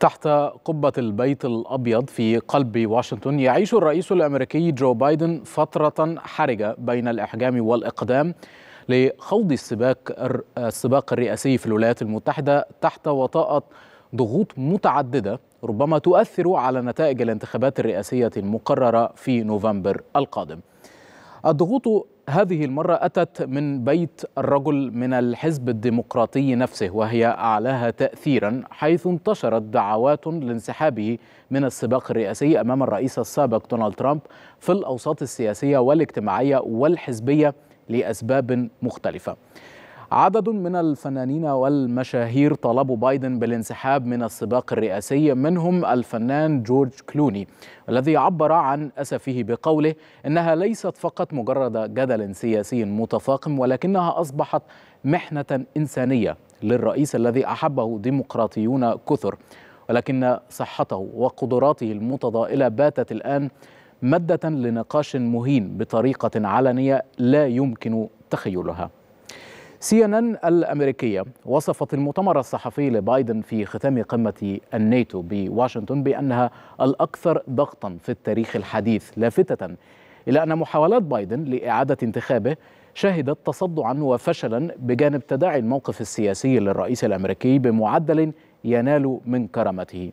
تحت قبة البيت الأبيض في قلب واشنطن يعيش الرئيس الأمريكي جو بايدن فترة حرجة بين الإحجام والإقدام لخوض السباق السباق الرئاسي في الولايات المتحدة تحت وطأة ضغوط متعددة ربما تؤثر على نتائج الانتخابات الرئاسية المقررة في نوفمبر القادم الضغوط هذه المرة أتت من بيت الرجل من الحزب الديمقراطي نفسه وهي أعلاها تأثيرا حيث انتشرت دعوات لانسحابه من السباق الرئاسي أمام الرئيس السابق دونالد ترامب في الأوساط السياسية والاجتماعية والحزبية لأسباب مختلفة عدد من الفنانين والمشاهير طلبوا بايدن بالانسحاب من السباق الرئاسي منهم الفنان جورج كلوني الذي عبر عن أسفه بقوله إنها ليست فقط مجرد جدل سياسي متفاقم ولكنها أصبحت محنة إنسانية للرئيس الذي أحبه ديمقراطيون كثر ولكن صحته وقدراته المتضائلة باتت الآن مادة لنقاش مهين بطريقة علنية لا يمكن تخيلها سي ان ان الامريكيه وصفت المؤتمر الصحفي لبايدن في ختام قمه الناتو بواشنطن بانها الاكثر ضغطا في التاريخ الحديث لافته الى ان محاولات بايدن لاعاده انتخابه شهدت تصدعا وفشلا بجانب تداعي الموقف السياسي للرئيس الامريكي بمعدل ينال من كرامته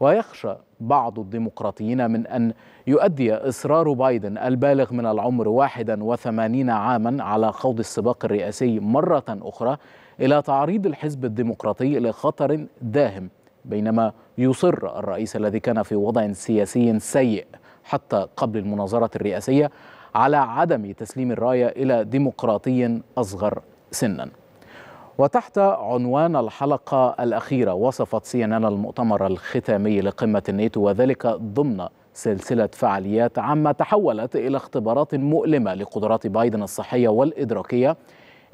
ويخشى بعض الديمقراطيين من أن يؤدي إصرار بايدن البالغ من العمر 81 عاما على خوض السباق الرئاسي مرة أخرى إلى تعريض الحزب الديمقراطي لخطر داهم بينما يصر الرئيس الذي كان في وضع سياسي سيء حتى قبل المناظرة الرئاسية على عدم تسليم الراية إلى ديمقراطي أصغر سنا وتحت عنوان الحلقة الأخيرة وصفت سي ان المؤتمر الختامي لقمة الناتو وذلك ضمن سلسلة فعاليات عامة تحولت إلى اختبارات مؤلمة لقدرات بايدن الصحية والإدراكية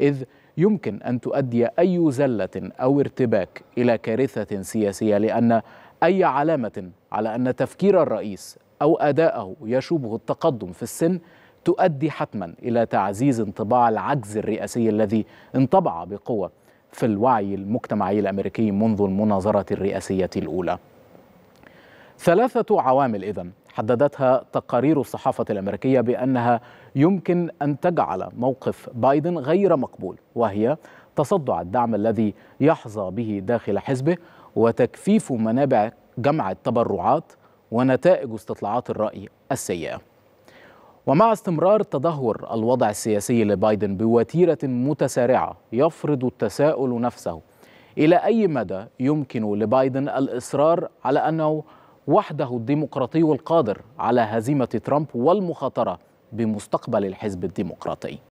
إذ يمكن أن تؤدي أي زلة أو ارتباك إلى كارثة سياسية لأن أي علامة على أن تفكير الرئيس أو أداءه يشوبه التقدم في السن تؤدي حتما إلى تعزيز انطباع العجز الرئاسي الذي انطبع بقوة في الوعي المجتمعي الأمريكي منذ المناظرة الرئاسية الأولى ثلاثة عوامل إذن حددتها تقارير الصحافة الأمريكية بأنها يمكن أن تجعل موقف بايدن غير مقبول وهي تصدع الدعم الذي يحظى به داخل حزبه وتكفيف منابع جمع التبرعات ونتائج استطلاعات الرأي السيئة ومع استمرار تدهور الوضع السياسي لبايدن بوتيرة متسارعة يفرض التساؤل نفسه إلى أي مدى يمكن لبايدن الإصرار على أنه وحده الديمقراطي القادر على هزيمة ترامب والمخاطرة بمستقبل الحزب الديمقراطي